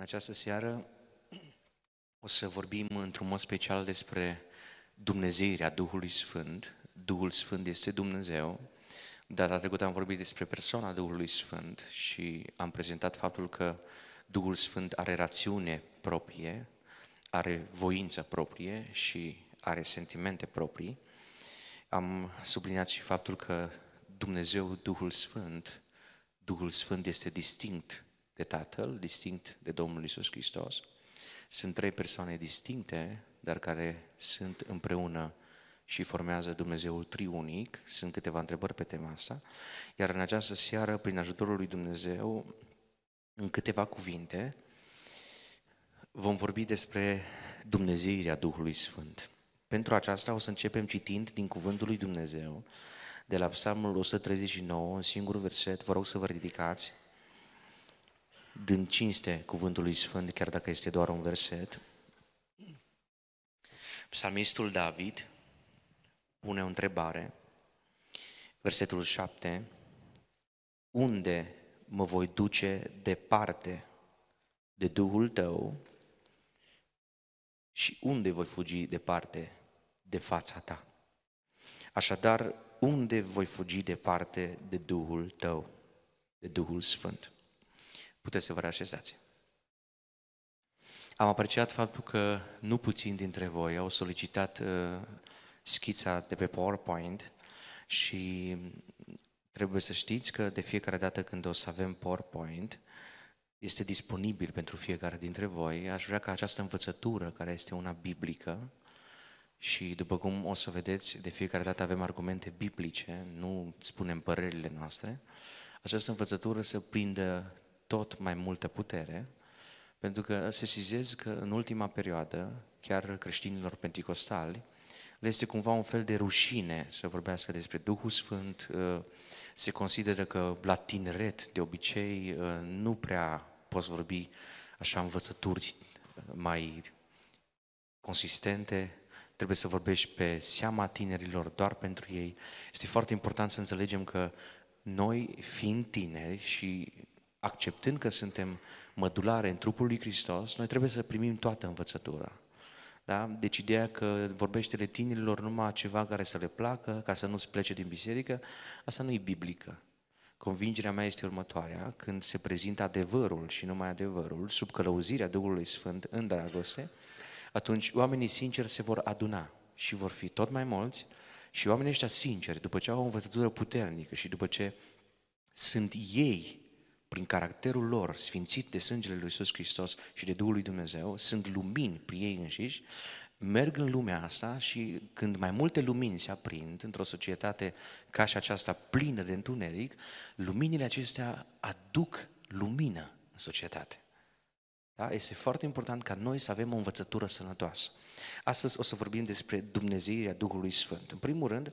În această seară o să vorbim într-un mod special despre dumnezeirea Duhului Sfânt. Duhul Sfânt este Dumnezeu. Data trecută am vorbit despre persoana Duhului Sfânt și am prezentat faptul că Duhul Sfânt are rațiune proprie, are voință proprie și are sentimente proprii. Am subliniat și faptul că Dumnezeu, Duhul Sfânt, Duhul Sfânt este distinct de Tatăl, distinct de Domnul Isus Hristos. Sunt trei persoane distincte, dar care sunt împreună și formează Dumnezeul triunic. Sunt câteva întrebări pe tema asta. Iar în această seară, prin ajutorul lui Dumnezeu, în câteva cuvinte, vom vorbi despre dumnezeirea Duhului Sfânt. Pentru aceasta o să începem citind din Cuvântul lui Dumnezeu, de la Psalmul 139, un singur verset, vă rog să vă ridicați, din cinste cuvântului Sfânt, chiar dacă este doar un verset. Psalmistul David pune o întrebare, versetul 7, unde mă voi duce departe de Duhul tău și unde voi fugi departe de fața ta? Așadar, unde voi fugi departe de Duhul tău, de Duhul Sfânt? puteți să vă reașezați. Am apreciat faptul că nu puțin dintre voi au solicitat uh, schița de pe PowerPoint și trebuie să știți că de fiecare dată când o să avem PowerPoint, este disponibil pentru fiecare dintre voi. Aș vrea ca această învățătură, care este una biblică, și după cum o să vedeți, de fiecare dată avem argumente biblice, nu spunem părerile noastre, această învățătură să prindă tot mai multă putere, pentru că se sizez că în ultima perioadă, chiar creștinilor penticostali, le este cumva un fel de rușine să vorbească despre Duhul Sfânt, uh, se consideră că la tineret, de obicei, uh, nu prea poți vorbi așa învățături uh, mai consistente, trebuie să vorbești pe seama tinerilor, doar pentru ei. Este foarte important să înțelegem că noi, fiind tineri și acceptând că suntem mădulare în trupul lui Hristos, noi trebuie să primim toată învățătura. Da? Deci ideea că vorbește-le tinerilor numai ceva care să le placă, ca să nu-ți plece din biserică, asta nu e biblică. Convingerea mea este următoarea, când se prezintă adevărul și numai adevărul, sub călăuzirea Duhului Sfânt în dragoste, atunci oamenii sinceri se vor aduna și vor fi tot mai mulți și oamenii ăștia sinceri, după ce au o învățătură puternică și după ce sunt ei prin caracterul lor, sfințit de sângele lui Iisus Hristos și de Duhul lui Dumnezeu, sunt lumini prin ei înșiși, merg în lumea asta și când mai multe lumini se aprind într-o societate ca și aceasta plină de întuneric, luminile acestea aduc lumină în societate. Da? Este foarte important ca noi să avem o învățătură sănătoasă. Astăzi o să vorbim despre Dumnezeirea Duhului Sfânt. În primul rând,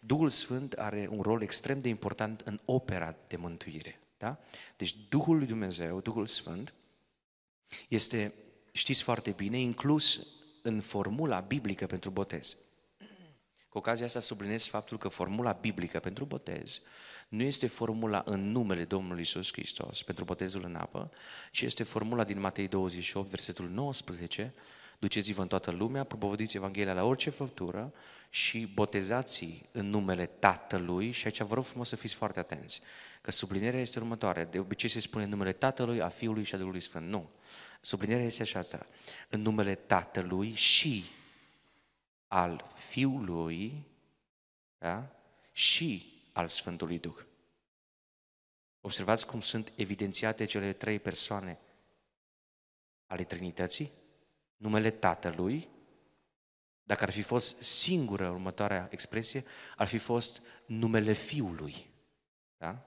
Duhul Sfânt are un rol extrem de important în opera de mântuire. Da? Deci Duhul lui Dumnezeu, Duhul Sfânt, este, știți foarte bine, inclus în formula biblică pentru botez. Cu ocazia asta sublinez faptul că formula biblică pentru botez nu este formula în numele Domnului Isus Hristos pentru botezul în apă, ci este formula din Matei 28, versetul 19, Duceți-vă în toată lumea, propovăduiți Evanghelia la orice făptură și botezați în numele Tatălui și aici vă rog frumos să fiți foarte atenți, că sublinierea este următoare. De obicei se spune în numele Tatălui, a Fiului și a Duhului Sfânt. Nu. Sublinierea este așa, în numele Tatălui și al Fiului da? și al Sfântului Duh. Observați cum sunt evidențiate cele trei persoane ale Trinității? numele Tatălui, dacă ar fi fost singură următoarea expresie, ar fi fost numele Fiului. Da?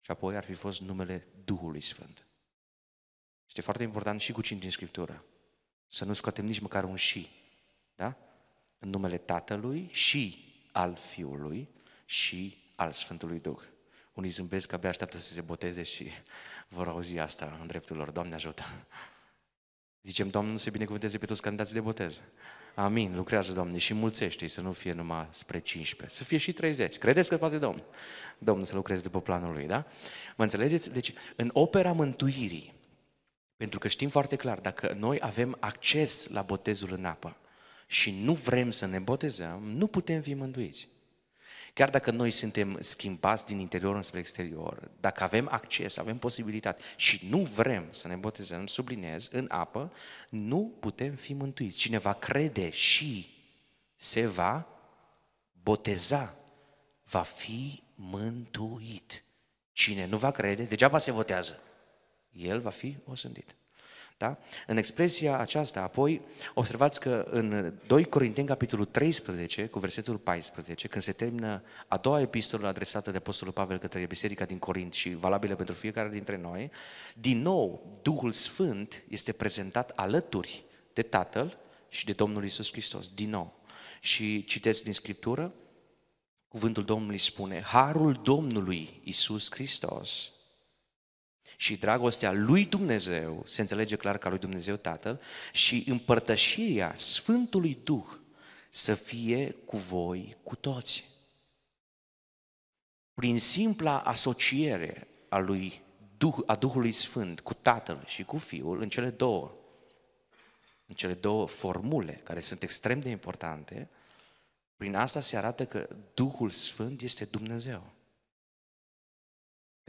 Și apoi ar fi fost numele Duhului Sfânt. Este foarte important și cu cine din Scriptură. Să nu scoatem nici măcar un și. Da? În numele Tatălui și al Fiului și al Sfântului Duh. Unii zâmbesc că abia așteaptă să se boteze și vor auzi asta în dreptul lor. Doamne ajută! Zicem, Doamne, nu se binecuvânteze pe toți candidații de botez. Amin, lucrează, Doamne, și mulțește să nu fie numai spre 15, să fie și 30. Credeți că poate Domnul? Domnul să lucreze după planul lui, da? Mă înțelegeți? Deci, în opera mântuirii, pentru că știm foarte clar, dacă noi avem acces la botezul în apă și nu vrem să ne botezăm, nu putem fi mântuiți. Chiar dacă noi suntem schimbați din interior înspre exterior, dacă avem acces, avem posibilitate și nu vrem să ne botezăm, sublinez, în apă, nu putem fi mântuiți. Cine va crede și se va boteza, va fi mântuit. Cine nu va crede, degeaba se botează. El va fi osândit. Da? În expresia aceasta, apoi, observați că în 2 Corinteni, capitolul 13, cu versetul 14, când se termină a doua epistolă adresată de Apostolul Pavel către Biserica din Corint și valabilă pentru fiecare dintre noi, din nou, Duhul Sfânt este prezentat alături de Tatăl și de Domnul Isus Hristos, din nou. Și citesc din Scriptură, cuvântul Domnului spune, Harul Domnului Isus Hristos și dragostea lui Dumnezeu, se înțelege clar ca lui Dumnezeu Tatăl, și împărtășirea Sfântului Duh să fie cu voi, cu toți. Prin simpla asociere a, lui Duh, a Duhului Sfânt cu Tatăl și cu Fiul, în cele două, în cele două formule care sunt extrem de importante, prin asta se arată că Duhul Sfânt este Dumnezeu.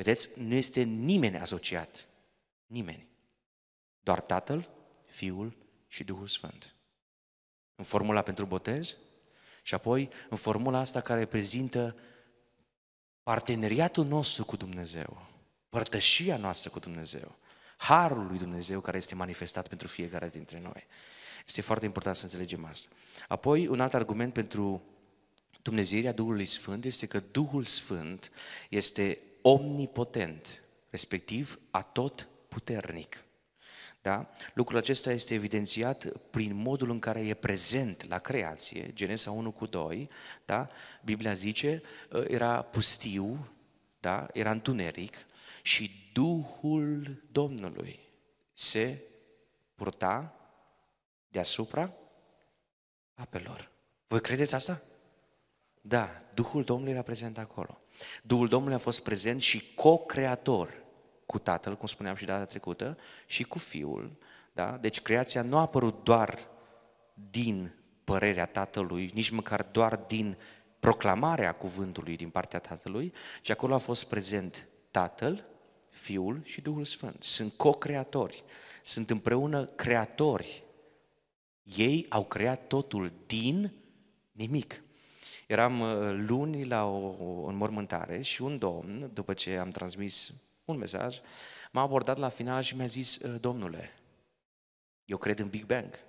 Vedeți, nu este nimeni asociat. Nimeni. Doar Tatăl, Fiul și Duhul Sfânt. În formula pentru botez și apoi în formula asta care prezintă parteneriatul nostru cu Dumnezeu, părtășia noastră cu Dumnezeu, harul lui Dumnezeu care este manifestat pentru fiecare dintre noi. Este foarte important să înțelegem asta. Apoi, un alt argument pentru Dumnezeirea Duhului Sfânt este că Duhul Sfânt este omnipotent, respectiv atot puternic. Da? Lucrul acesta este evidențiat prin modul în care e prezent la creație, Genesa 1 cu 2, da? Biblia zice, uh, era pustiu, da? era întuneric și Duhul Domnului se purta deasupra apelor. Voi credeți asta? Da, Duhul Domnului era prezent acolo. Duhul Domnului a fost prezent și co-creator cu Tatăl, cum spuneam și data trecută, și cu Fiul. Da? Deci creația nu a apărut doar din părerea Tatălui, nici măcar doar din proclamarea cuvântului din partea Tatălui, ci acolo a fost prezent Tatăl, Fiul și Duhul Sfânt. Sunt co-creatori, sunt împreună creatori. Ei au creat totul din nimic. Eram uh, luni la o, înmormântare și un domn, după ce am transmis un mesaj, m-a abordat la final și mi-a zis, uh, domnule, eu cred în Big Bang.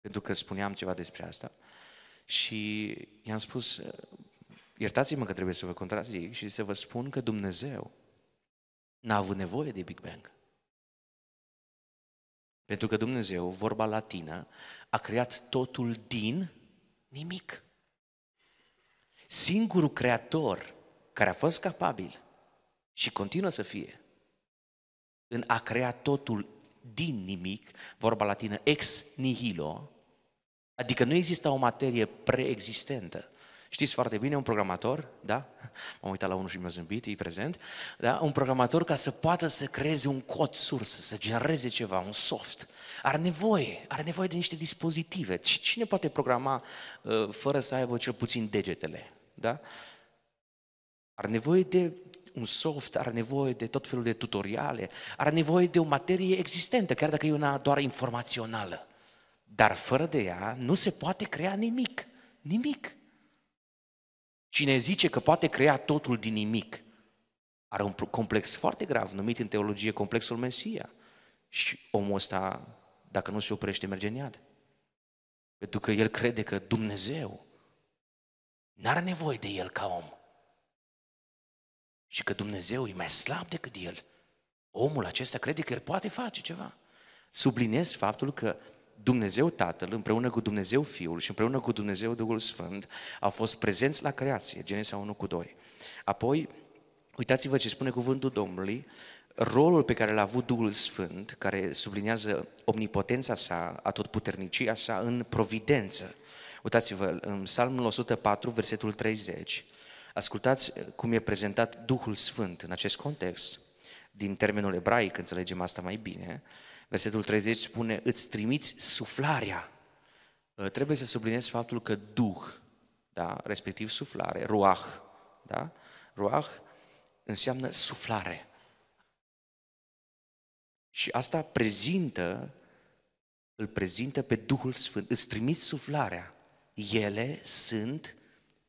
Pentru că spuneam ceva despre asta. Și i-am spus, uh, iertați-mă că trebuie să vă contrazic și să vă spun că Dumnezeu n-a avut nevoie de Big Bang. Pentru că Dumnezeu, vorba latină, a creat totul din nimic. Singurul creator care a fost capabil și continuă să fie în a crea totul din nimic, vorba latină ex nihilo, adică nu există o materie preexistentă. Știți foarte bine, un programator, da? M-am uitat la unul și mi-a zâmbit, e prezent, da? Un programator ca să poată să creeze un cod sursă, să genereze ceva, un soft, are nevoie, are nevoie de niște dispozitive. Cine poate programa uh, fără să aibă cel puțin degetele? Da? Are nevoie de un soft, are nevoie de tot felul de tutoriale, are nevoie de o materie existentă, chiar dacă e una doar informațională. Dar fără de ea nu se poate crea nimic. Nimic. Cine zice că poate crea totul din nimic, are un complex foarte grav, numit în teologie complexul Mesia. Și omul ăsta, dacă nu se oprește, merge în iad. Pentru că el crede că Dumnezeu n-are nevoie de el ca om. Și că Dumnezeu e mai slab decât el. Omul acesta crede că el poate face ceva. Subliniez faptul că Dumnezeu Tatăl împreună cu Dumnezeu Fiul și împreună cu Dumnezeu Duhul Sfânt au fost prezenți la creație, Genesa 1 cu 2. Apoi, uitați-vă ce spune cuvântul Domnului, rolul pe care l-a avut Duhul Sfânt, care sublinează omnipotența sa, atotputernicia sa în providență. Uitați-vă, în Psalmul 104, versetul 30, ascultați eh, cum e prezentat Duhul Sfânt în acest context, din termenul ebraic, înțelegem asta mai bine. Versetul 30 spune, îți trimiți suflarea. Eh, trebuie să subliniez faptul că Duh, da, respectiv suflare, ruach, da, ruach înseamnă suflare. Și asta prezintă, îl prezintă pe Duhul Sfânt. Îți trimiți suflarea ele sunt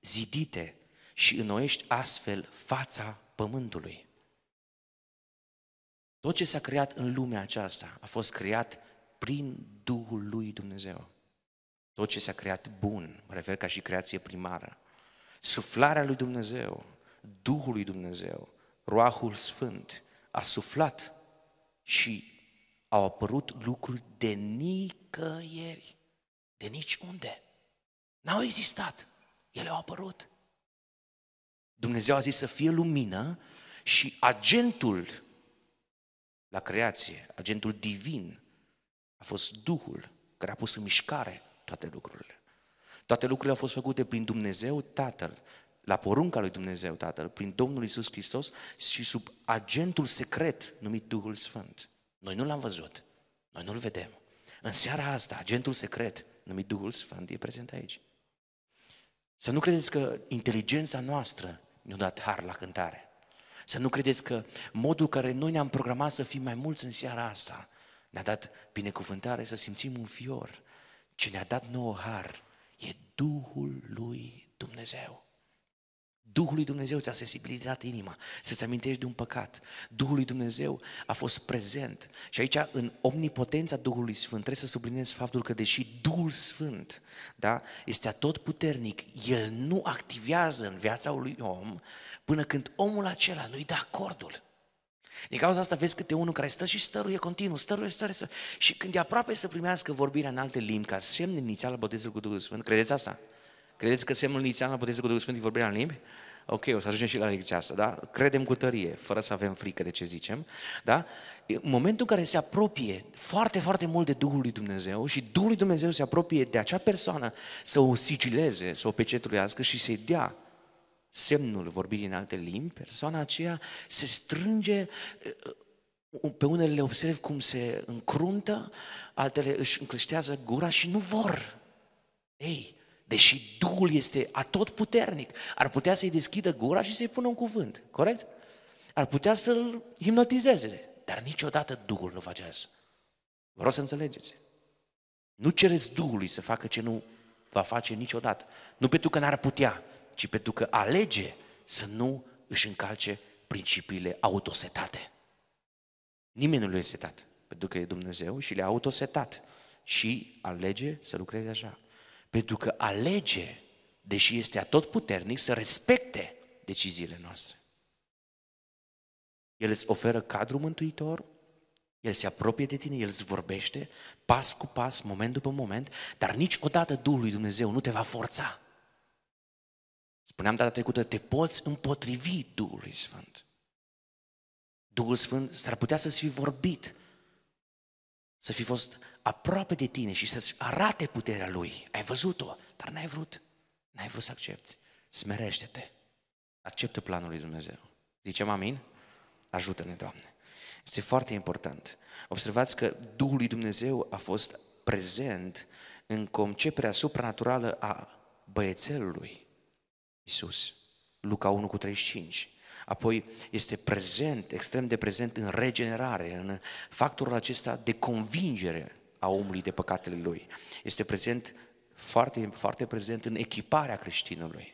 zidite și înnoiești astfel fața pământului. Tot ce s-a creat în lumea aceasta a fost creat prin Duhul lui Dumnezeu. Tot ce s-a creat bun, mă refer ca și creație primară, suflarea lui Dumnezeu, Duhul lui Dumnezeu, Roahul Sfânt a suflat și au apărut lucruri de nicăieri, de niciunde. N-au existat. Ele au apărut. Dumnezeu a zis să fie lumină și agentul la creație, agentul divin, a fost Duhul care a pus în mișcare toate lucrurile. Toate lucrurile au fost făcute prin Dumnezeu Tatăl, la porunca lui Dumnezeu Tatăl, prin Domnul Isus Hristos și sub agentul secret numit Duhul Sfânt. Noi nu l-am văzut, noi nu-l vedem. În seara asta, agentul secret numit Duhul Sfânt e prezent aici. Să nu credeți că inteligența noastră ne-a dat har la cântare. Să nu credeți că modul care noi ne-am programat să fim mai mulți în seara asta ne-a dat binecuvântare să simțim un fior. Ce ne-a dat nouă har e Duhul lui Dumnezeu. Duhul lui Dumnezeu ți-a sensibilizat inima, să-ți amintești de un păcat. Duhul lui Dumnezeu a fost prezent. Și aici, în omnipotența Duhului Sfânt, trebuie să sublinezi faptul că, deși Duhul Sfânt da, este tot puternic, el nu activează în viața unui om până când omul acela nu-i dă acordul. Din cauza asta vezi câte unul care stă și stăruie continuu, stăruie, stăruie, stăruie. Și când e aproape să primească vorbirea în alte limbi, ca semn inițial al botezului cu Duhul Sfânt, credeți asta? Credeți că semnul inițial la puteți cu Duhul Sfânt vorbirea în limbi? Ok, o să ajungem și la lecția asta, da? Credem cu tărie, fără să avem frică de ce zicem, da? În momentul în care se apropie foarte, foarte mult de Duhul lui Dumnezeu și Duhul lui Dumnezeu se apropie de acea persoană să o sigileze, să o pecetluiască și să-i dea semnul vorbirii în alte limbi, persoana aceea se strânge, uh, uh, pe unele le observ cum se încruntă, altele își încleștează gura și nu vor. Ei, Deși Duhul este atotputernic, ar putea să-i deschidă gura și să-i pună un cuvânt, corect? Ar putea să-l hipnotizeze, dar niciodată Duhul nu face asta. Vă rog să înțelegeți. Nu cereți Duhului să facă ce nu va face niciodată. Nu pentru că n-ar putea, ci pentru că alege să nu își încalce principiile autosetate. Nimeni nu le-a setat, pentru că e Dumnezeu și le-a autosetat și alege să lucreze așa. Pentru că alege, deși este tot puternic, să respecte deciziile noastre. El îți oferă cadru mântuitor, el se apropie de tine, el îți vorbește pas cu pas, moment după moment, dar niciodată Duhul lui Dumnezeu nu te va forța. Spuneam data trecută, te poți împotrivi Duhului Sfânt. Duhul Sfânt s-ar putea să-ți fi vorbit, să fi fost aproape de tine și să-ți arate puterea Lui. Ai văzut-o, dar n-ai vrut. N-ai vrut să accepti. Smerește-te. Acceptă planul lui Dumnezeu. Zicem amin? Ajută-ne, Doamne. Este foarte important. Observați că Duhul lui Dumnezeu a fost prezent în conceperea supranaturală a băiețelului Isus. Luca 1 cu 35. Apoi este prezent, extrem de prezent în regenerare, în factorul acesta de convingere a omului de păcatele lui. Este prezent, foarte, foarte prezent în echiparea creștinului.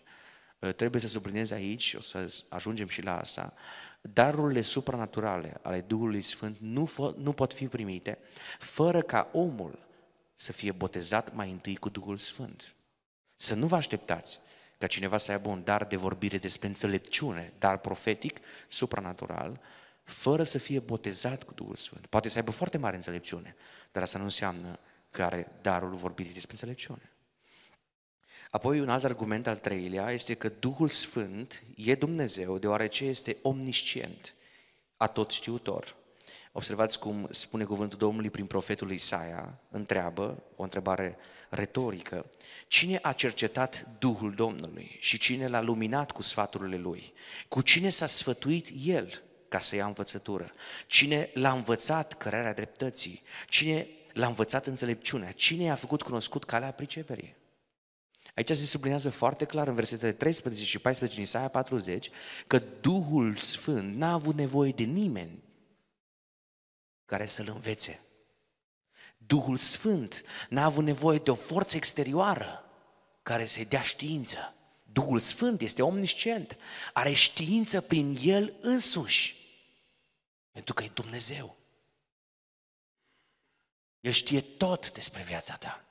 Uh, trebuie să subliniez aici, o să ajungem și la asta, darurile supranaturale ale Duhului Sfânt nu, fă, nu pot fi primite fără ca omul să fie botezat mai întâi cu Duhul Sfânt. Să nu vă așteptați ca cineva să aibă un dar de vorbire despre înțelepciune, dar profetic, supranatural, fără să fie botezat cu Duhul Sfânt. Poate să aibă foarte mare înțelepciune, dar asta nu înseamnă că are darul vorbirii despre înțelepciune. Apoi un alt argument al treilea este că Duhul Sfânt e Dumnezeu deoarece este omniscient, atot știutor. Observați cum spune cuvântul Domnului prin profetul Isaia, întreabă, o întrebare retorică, cine a cercetat Duhul Domnului și cine l-a luminat cu sfaturile lui? Cu cine s-a sfătuit el? ca să ia învățătură? Cine l-a învățat cărarea dreptății? Cine l-a învățat înțelepciunea? Cine i-a făcut cunoscut calea priceperii? Aici se sublinează foarte clar în versetele 13 și 14 din Isaia 40 că Duhul Sfânt n-a avut nevoie de nimeni care să-L învețe. Duhul Sfânt n-a avut nevoie de o forță exterioară care să-i dea știință. Duhul Sfânt este omniscient, are știință prin El însuși, pentru că e Dumnezeu. El știe tot despre viața ta.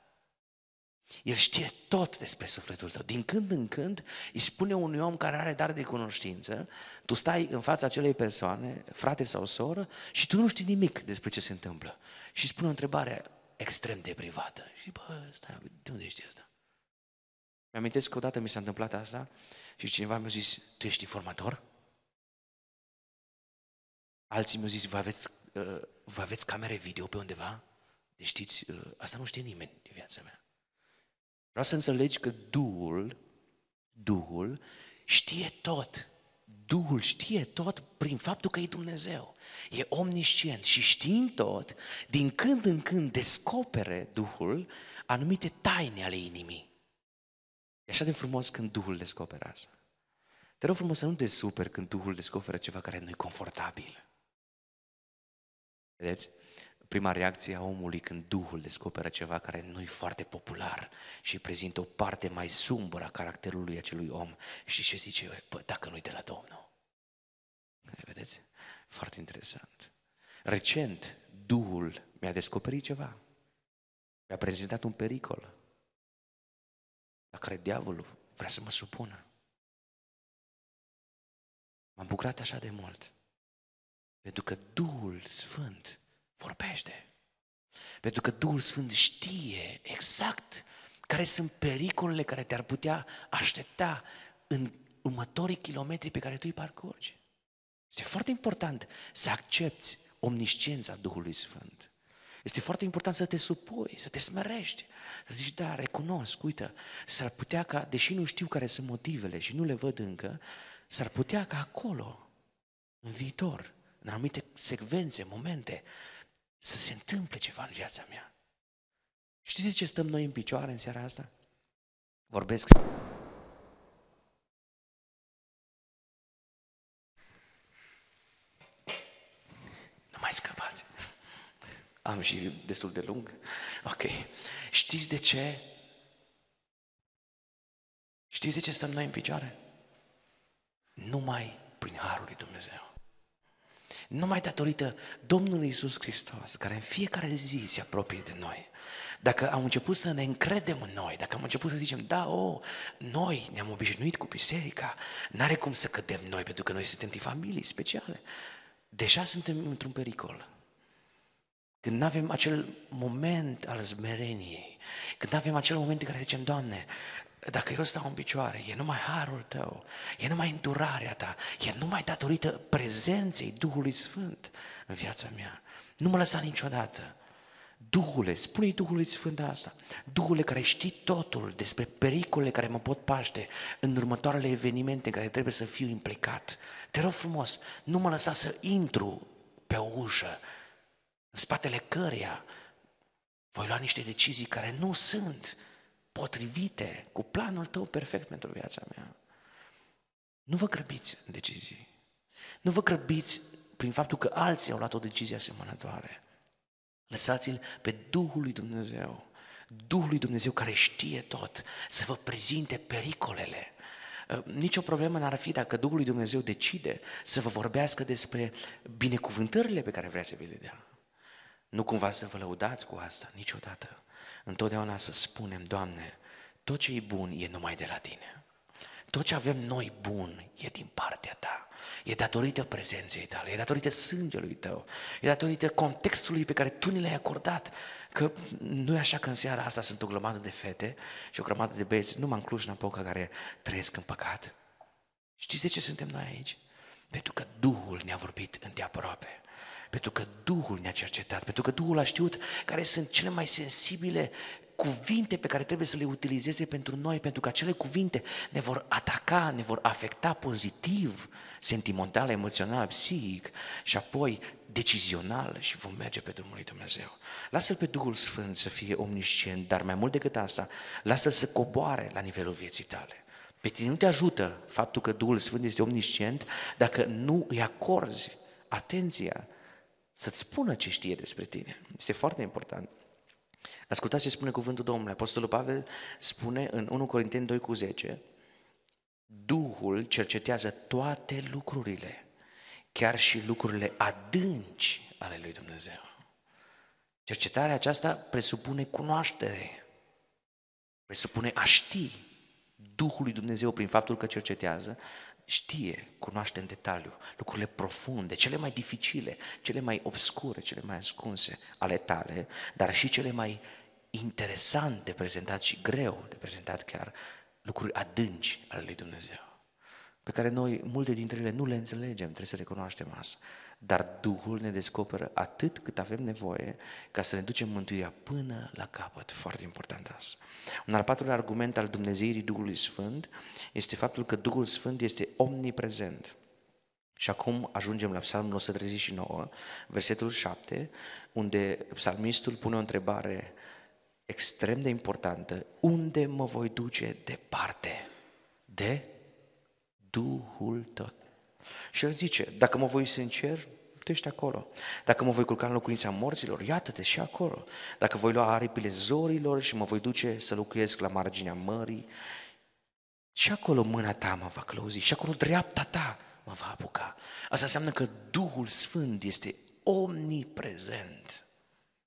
El știe tot despre sufletul tău. Din când în când îi spune unui om care are dar de cunoștință, tu stai în fața acelei persoane, frate sau soră, și tu nu știi nimic despre ce se întâmplă. Și spune o întrebare extrem de privată. Și bă, stai, de unde știi asta? Mi-amintesc că odată mi s-a întâmplat asta și cineva mi-a zis, tu ești informator? Alții mi-au zis, vă aveți, uh, vă aveți camere video pe undeva? Deci știți, uh, asta nu știe nimeni din viața mea. Vreau să înțelegi că Duhul, Duhul știe tot. Duhul știe tot prin faptul că e Dumnezeu. E omniscient și știind tot, din când în când descopere Duhul anumite taine ale inimii. E așa de frumos când Duhul descoperă asta. Te rog frumos să nu te superi când Duhul descoperă ceva care nu e confortabil. Vedeți? Prima reacție a omului când Duhul descoperă ceva care nu e foarte popular și prezintă o parte mai sumbră a caracterului acelui om. Și ce zice? Bă, dacă nu-i de la Domnul. Vedeți? Foarte interesant. Recent, Duhul mi-a descoperit ceva. Mi-a prezentat un pericol la care diavolul vrea să mă supună. M-am bucurat așa de mult. Pentru că Duhul Sfânt vorbește. Pentru că Duhul Sfânt știe exact care sunt pericolele care te-ar putea aștepta în următorii kilometri pe care tu îi parcurgi. Este foarte important să accepti omniscența Duhului Sfânt. Este foarte important să te supui, să te smerești, să zici, da, recunosc, uite, s-ar putea ca, deși nu știu care sunt motivele și nu le văd încă, s-ar putea ca acolo, în viitor, în anumite secvențe, momente, să se întâmple ceva în viața mea. Știți ce stăm noi în picioare în seara asta? Vorbesc Nu mai scăpați. Am și destul de lung? Ok. Știți de ce? Știți de ce stăm noi în picioare? Numai prin Harul lui Dumnezeu. Numai datorită Domnului Isus Hristos, care în fiecare zi se apropie de noi. Dacă am început să ne încredem în noi, dacă am început să zicem, da, o, oh, noi ne-am obișnuit cu biserica, n-are cum să cădem noi, pentru că noi suntem din familii speciale. Deja suntem într-un pericol. Când nu avem acel moment al zmereniei, când nu avem acel moment în care zicem, Doamne, dacă eu stau în picioare, e numai harul tău, e numai îndurarea ta, e numai datorită prezenței Duhului Sfânt în viața mea. Nu mă lăsa niciodată. Duhule, spune-i Duhului Sfânt asta, Duhule care știi totul despre pericole care mă pot paște în următoarele evenimente în care trebuie să fiu implicat, te rog frumos, nu mă lăsa să intru pe o ușă în spatele căreia voi lua niște decizii care nu sunt potrivite cu planul tău perfect pentru viața mea. Nu vă grăbiți în decizii. Nu vă grăbiți prin faptul că alții au luat o decizie asemănătoare. Lăsați-l pe Duhul lui Dumnezeu, Duhul lui Dumnezeu care știe tot, să vă prezinte pericolele. Uh, Nici o problemă n-ar fi dacă Duhul lui Dumnezeu decide să vă vorbească despre binecuvântările pe care vrea să vi le dea. Nu cumva să vă lăudați cu asta, niciodată. Întotdeauna să spunem, Doamne, tot ce e bun e numai de la Tine. Tot ce avem noi bun e din partea Ta. E datorită prezenței Tale, e datorită sângelui Tău, e datorită contextului pe care Tu ni l-ai acordat. Că nu e așa că în seara asta sunt o grămadă de fete și o grămadă de băieți, numai în Cluj-Napoca, care trăiesc în păcat. Știți de ce suntem noi aici? Pentru că Duhul ne-a vorbit îndeaproape. Pentru că Duhul ne-a cercetat, pentru că Duhul a știut care sunt cele mai sensibile cuvinte pe care trebuie să le utilizeze pentru noi, pentru că acele cuvinte ne vor ataca, ne vor afecta pozitiv, sentimental, emoțional, psihic și apoi decizional și vom merge pe drumul lui Dumnezeu. Lasă-L pe Duhul Sfânt să fie omniscient, dar mai mult decât asta, lasă-L să coboare la nivelul vieții tale. Pe tine nu te ajută faptul că Duhul Sfânt este omniscient dacă nu îi acorzi atenția să-ți spună ce știe despre tine. Este foarte important. Ascultați ce spune cuvântul Domnului. Apostolul Pavel spune în 1 Corinteni 2 cu 10 Duhul cercetează toate lucrurile, chiar și lucrurile adânci ale lui Dumnezeu. Cercetarea aceasta presupune cunoaștere, presupune a ști Duhul lui Dumnezeu prin faptul că cercetează știe, cunoaște în detaliu lucrurile profunde, cele mai dificile, cele mai obscure, cele mai ascunse ale tale, dar și cele mai interesante de prezentat și greu de prezentat chiar, lucruri adânci ale lui Dumnezeu, pe care noi, multe dintre ele, nu le înțelegem, trebuie să recunoaștem asta dar Duhul ne descoperă atât cât avem nevoie ca să ne ducem mântuirea până la capăt. Foarte important asta. Un al patrulea argument al Dumnezeirii Duhului Sfânt este faptul că Duhul Sfânt este omniprezent. Și acum ajungem la Psalmul 139, versetul 7, unde psalmistul pune o întrebare extrem de importantă. Unde mă voi duce departe de Duhul tău? Și el zice, dacă mă voi sincer, tu ești acolo. Dacă mă voi culca în locuința morților, iată-te și acolo. Dacă voi lua aripile zorilor și mă voi duce să locuiesc la marginea mării, și acolo mâna ta mă va clăuzi și acolo dreapta ta mă va apuca. Asta înseamnă că Duhul Sfânt este omniprezent.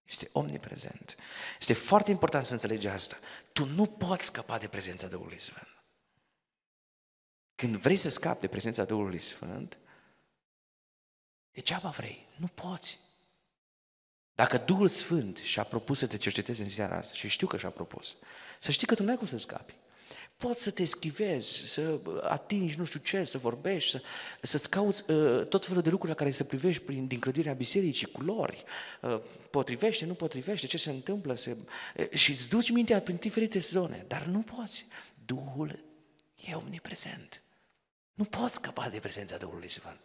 Este omniprezent. Este foarte important să înțelegi asta. Tu nu poți scăpa de prezența Duhului Sfânt. Când vrei să scapi de prezența Duhului Sfânt, degeaba vrei, nu poți. Dacă Duhul Sfânt și-a propus să te cerceteze în seara asta, și știu că și-a propus, să știi că tu nu ai cum să scapi. Poți să te schivezi, să atingi nu știu ce, să vorbești, să, să-ți cauți uh, tot felul de lucruri la care să privești prin, din clădirea bisericii, culori, uh, potrivește, nu potrivește, ce se întâmplă, se, uh, și îți duci mintea prin diferite zone, dar nu poți. Duhul e omniprezent. Nu poți scăpa de prezența Duhului Sfânt.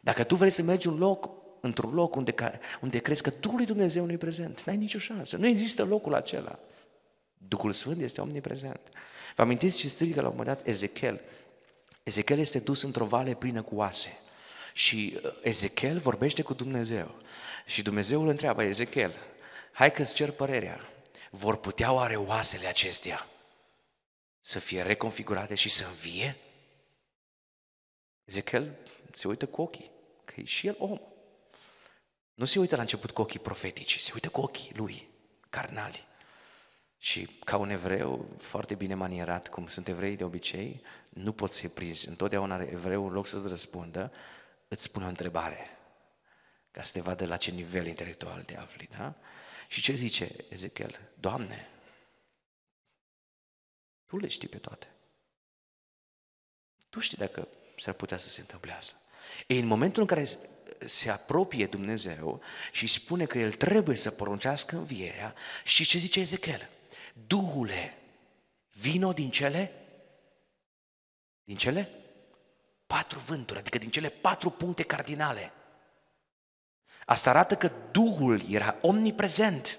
Dacă tu vrei să mergi un loc, într-un loc unde, care, unde crezi că Duhul lui Dumnezeu nu e prezent, n-ai nicio șansă, nu există locul acela. Duhul Sfânt este omniprezent. Vă amintiți ce strigă la un moment dat Ezechiel? Ezechiel este dus într-o vale plină cu oase. Și uh, Ezechiel vorbește cu Dumnezeu. Și Dumnezeu îl întreabă, Ezechiel, hai că îți cer părerea. Vor putea oare oasele acestea să fie reconfigurate și să învie? Ezechiel se uită cu ochii, că e și el om. Nu se uită la început cu ochii profetici, se uită cu ochii lui, carnali. Și ca un evreu foarte bine manierat, cum sunt evrei de obicei, nu pot să prizi. Întotdeauna evreul, în loc să-ți răspundă, îți spune o întrebare ca să te vadă la ce nivel intelectual te afli, da? Și ce zice Ezechiel? Doamne, Tu le știi pe toate. Tu știi dacă s-ar putea să se întâmple asta. Ei, în momentul în care se apropie Dumnezeu și spune că El trebuie să poruncească învierea, și ce zice Ezechiel? Duhule, vino din cele? Din cele? Patru vânturi, adică din cele patru puncte cardinale. Asta arată că Duhul era omniprezent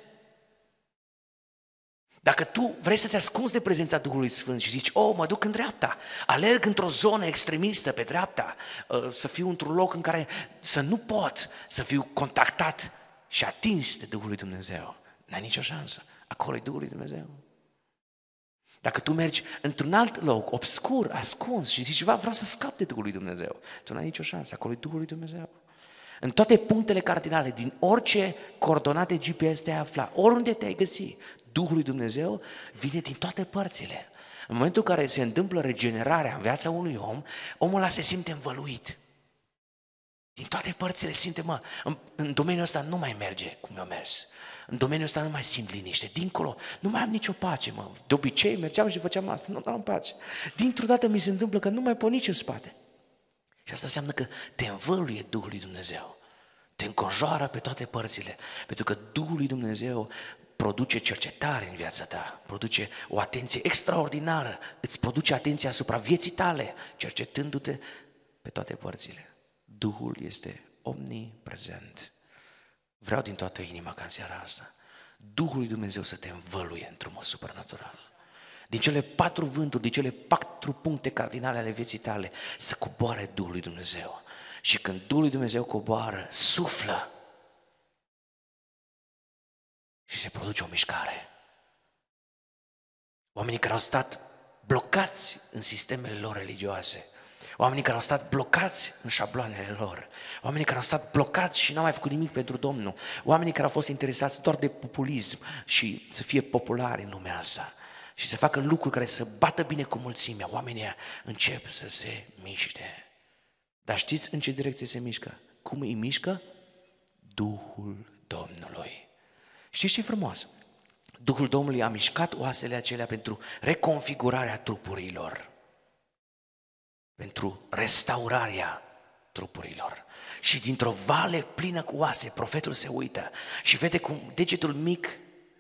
dacă tu vrei să te ascunzi de prezența Duhului Sfânt și zici, oh, mă duc în dreapta, alerg într-o zonă extremistă pe dreapta, uh, să fiu într-un loc în care să nu pot să fiu contactat și atins de Duhul lui Dumnezeu, n-ai nicio șansă. Acolo e Duhul lui Dumnezeu. Dacă tu mergi într-un alt loc, obscur, ascuns și zici, vreau să scap de Duhul lui Dumnezeu, tu n-ai nicio șansă, acolo e Duhul lui Dumnezeu. În toate punctele cardinale, din orice coordonate GPS te-ai afla, oriunde te-ai găsi, Duhul lui Dumnezeu vine din toate părțile. În momentul în care se întâmplă regenerarea în viața unui om, omul ăla se simte învăluit. Din toate părțile simte, mă, în, în domeniul ăsta nu mai merge cum mi-a mers. În domeniul ăsta nu mai simt liniște. Dincolo, nu mai am nicio pace, mă. De obicei mergeam și făceam asta, nu am pace. Dintr-o dată mi se întâmplă că nu mai pot nici în spate. Și asta înseamnă că te învăluie Duhul lui Dumnezeu. Te înconjoară pe toate părțile, pentru că Duhul lui Dumnezeu produce cercetare în viața ta, produce o atenție extraordinară, îți produce atenția asupra vieții tale, cercetându-te pe toate părțile. Duhul este omniprezent. Vreau din toată inima ca în seara asta Duhul lui Dumnezeu să te învăluie într-un mod supernatural. Din cele patru vânturi, din cele patru puncte cardinale ale vieții tale, să coboare Duhul lui Dumnezeu. Și când Duhul lui Dumnezeu coboară, suflă se produce o mișcare. Oamenii care au stat blocați în sistemele lor religioase, oamenii care au stat blocați în șabloanele lor, oamenii care au stat blocați și n-au mai făcut nimic pentru Domnul, oamenii care au fost interesați doar de populism și să fie populari în lumea asta și să facă lucruri care să bată bine cu mulțimea, oamenii încep să se miște. Dar știți în ce direcție se mișcă? Cum îi mișcă? Duhul Domnului. Știți ce frumos? Duhul Domnului a mișcat oasele acelea pentru reconfigurarea trupurilor, pentru restaurarea trupurilor. Și dintr-o vale plină cu oase, profetul se uită și vede cum degetul mic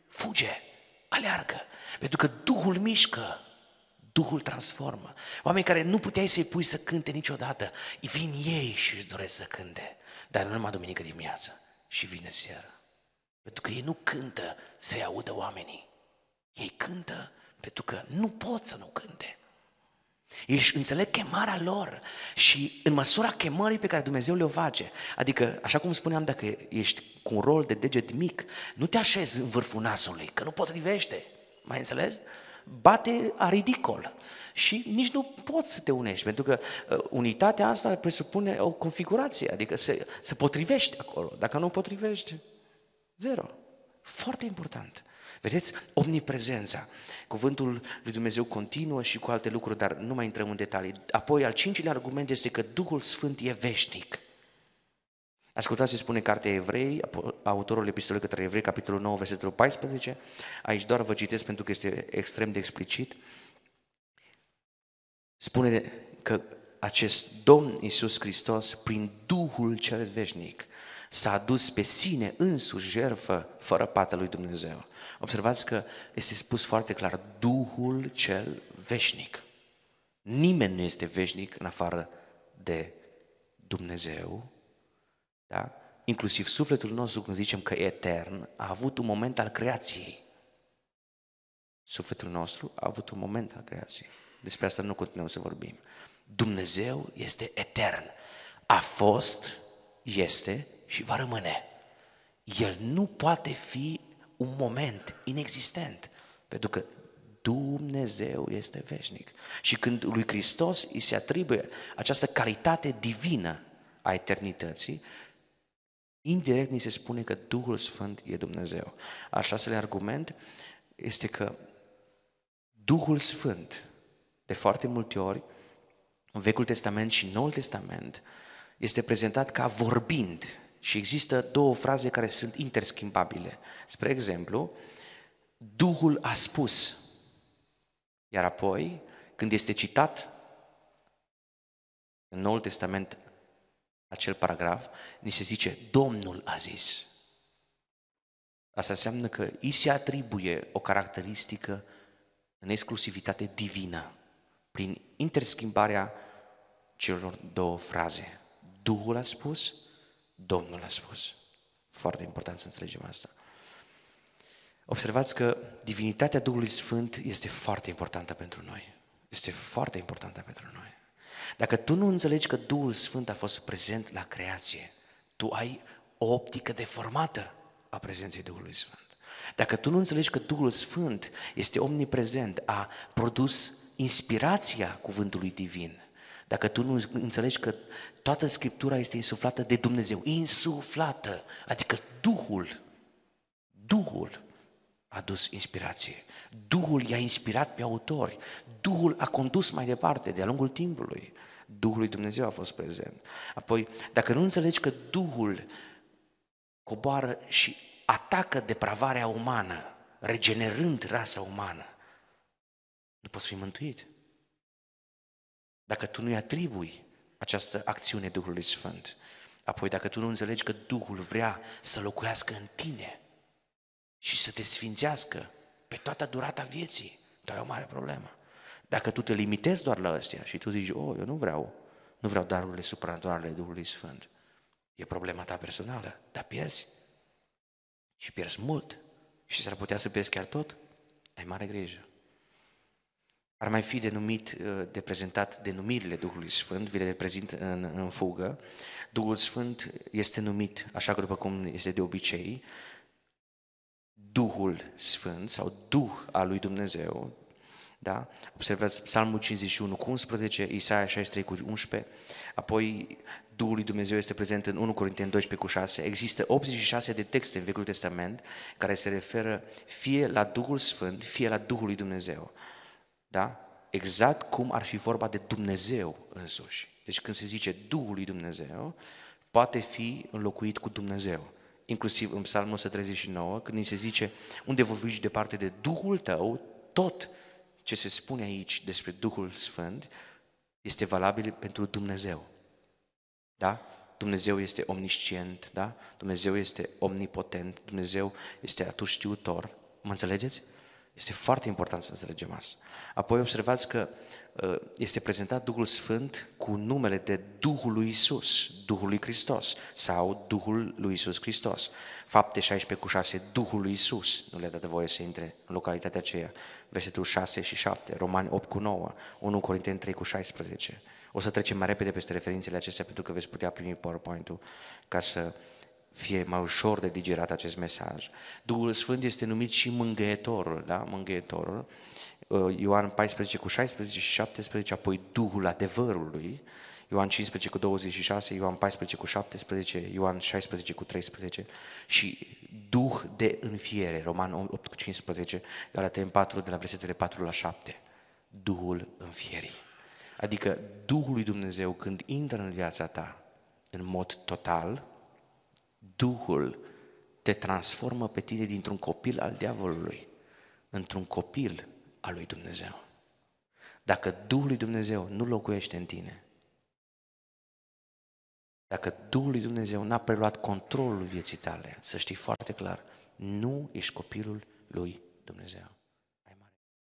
fuge, aleargă, pentru că Duhul mișcă, Duhul transformă. Oameni care nu puteai să-i pui să cânte niciodată, vin ei și își doresc să cânte, dar nu numai duminică dimineață și vineri seara. Pentru că ei nu cântă să-i audă oamenii. Ei cântă pentru că nu pot să nu cânte. Ei își înțeleg chemarea lor și în măsura chemării pe care Dumnezeu le-o face. Adică, așa cum spuneam, dacă ești cu un rol de deget mic, nu te așezi în vârful nasului, că nu potrivește. Mai înțeles? Bate a ridicol și nici nu poți să te unești, pentru că uh, unitatea asta presupune o configurație, adică se, se potrivește acolo. Dacă nu potrivești, Zero. Foarte important. Vedeți? Omniprezența. Cuvântul lui Dumnezeu continuă și cu alte lucruri, dar nu mai intrăm în detalii. Apoi, al cincilea argument este că Duhul Sfânt e veșnic. Ascultați ce spune cartea Evrei, autorul epistolei către Evrei, capitolul 9, versetul 14. Aici doar vă citesc pentru că este extrem de explicit. Spune că acest Domn Iisus Hristos, prin Duhul cel veșnic, s-a adus pe sine însuși jertfă fără pată lui Dumnezeu. Observați că este spus foarte clar, Duhul cel veșnic. Nimeni nu este veșnic în afară de Dumnezeu, da? inclusiv sufletul nostru, când zicem că e etern, a avut un moment al creației. Sufletul nostru a avut un moment al creației. Despre asta nu continuăm să vorbim. Dumnezeu este etern. A fost, este și va rămâne. El nu poate fi un moment inexistent, pentru că Dumnezeu este veșnic. Și când lui Hristos îi se atribuie această calitate divină a eternității, indirect ni se spune că Duhul Sfânt e Dumnezeu. Al șaselea argument este că Duhul Sfânt, de foarte multe ori, în Vechiul Testament și Noul Testament, este prezentat ca vorbind și există două fraze care sunt interschimbabile. Spre exemplu, Duhul a spus. Iar apoi, când este citat în Noul Testament acel paragraf, ni se zice Domnul a zis. Asta înseamnă că i se atribuie o caracteristică în exclusivitate divină, prin interschimbarea celor două fraze. Duhul a spus Domnul a spus. Foarte important să înțelegem asta. Observați că divinitatea Duhului Sfânt este foarte importantă pentru noi. Este foarte importantă pentru noi. Dacă tu nu înțelegi că Duhul Sfânt a fost prezent la creație, tu ai o optică deformată a prezenței Duhului Sfânt. Dacă tu nu înțelegi că Duhul Sfânt este omniprezent, a produs inspirația cuvântului divin, dacă tu nu înțelegi că toată Scriptura este insuflată de Dumnezeu, insuflată, adică Duhul, Duhul a dus inspirație. Duhul i-a inspirat pe autori. Duhul a condus mai departe de-a lungul timpului. Duhul lui Dumnezeu a fost prezent. Apoi, dacă nu înțelegi că Duhul coboară și atacă depravarea umană, regenerând rasa umană, nu poți fi mântuit. Dacă tu nu-i atribui această acțiune Duhului Sfânt, apoi dacă tu nu înțelegi că Duhul vrea să locuiască în tine și să te sfințească pe toată durata vieții, tu da, ai o mare problemă. Dacă tu te limitezi doar la astea și tu zici, oh, eu nu vreau, nu vreau darurile supranaturale Duhului Sfânt, e problema ta personală, dar pierzi. Și pierzi mult. Și s-ar putea să pierzi chiar tot. Ai mare grijă ar mai fi denumit, uh, de prezentat denumirile Duhului Sfânt, vi le prezint în, în fugă. Duhul Sfânt este numit, așa că după cum este de obicei, Duhul Sfânt sau Duh al lui Dumnezeu, da? Observați Psalmul 51 cu 11, Isaia 63 cu 11, apoi Duhul lui Dumnezeu este prezent în 1 Corinteni 12 cu 6. Există 86 de texte în Vechiul Testament care se referă fie la Duhul Sfânt, fie la Duhul lui Dumnezeu. Da? Exact cum ar fi vorba de Dumnezeu însuși. Deci când se zice Duhul lui Dumnezeu, poate fi înlocuit cu Dumnezeu. Inclusiv în Psalmul 139, când îi se zice unde vă de departe de Duhul tău, tot ce se spune aici despre Duhul Sfânt este valabil pentru Dumnezeu. Da? Dumnezeu este omniscient, da? Dumnezeu este omnipotent, Dumnezeu este știutor. Mă înțelegeți? Este foarte important să înțelegem asta. Apoi observați că uh, este prezentat Duhul Sfânt cu numele de Duhul lui Isus, Duhul lui Hristos sau Duhul lui Isus Hristos. Fapte 16 cu 6, Duhul lui Isus, nu le-a dat voie să intre în localitatea aceea. Versetul 6 și 7, Romani 8 cu 9, 1 Corinteni 3 cu 16. O să trecem mai repede peste referințele acestea pentru că veți putea primi PowerPoint-ul ca să fie mai ușor de digerat acest mesaj. Duhul Sfânt este numit și mângâietorul, da? Mângâietorul. Uh, Ioan 14 cu 16 și 17, apoi Duhul adevărului, Ioan 15 cu 26, Ioan 14 cu 17, Ioan 16 cu 13 și Duh de înfiere, Roman 8 cu 15, Galaten 4 de la versetele 4 la 7, Duhul înfierii. Adică Duhul lui Dumnezeu când intră în viața ta în mod total, Duhul te transformă pe tine dintr-un copil al diavolului într-un copil al lui Dumnezeu. Dacă Duhul lui Dumnezeu nu locuiește în tine, dacă Duhul lui Dumnezeu n-a preluat controlul vieții tale, să știi foarte clar, nu ești copilul lui Dumnezeu.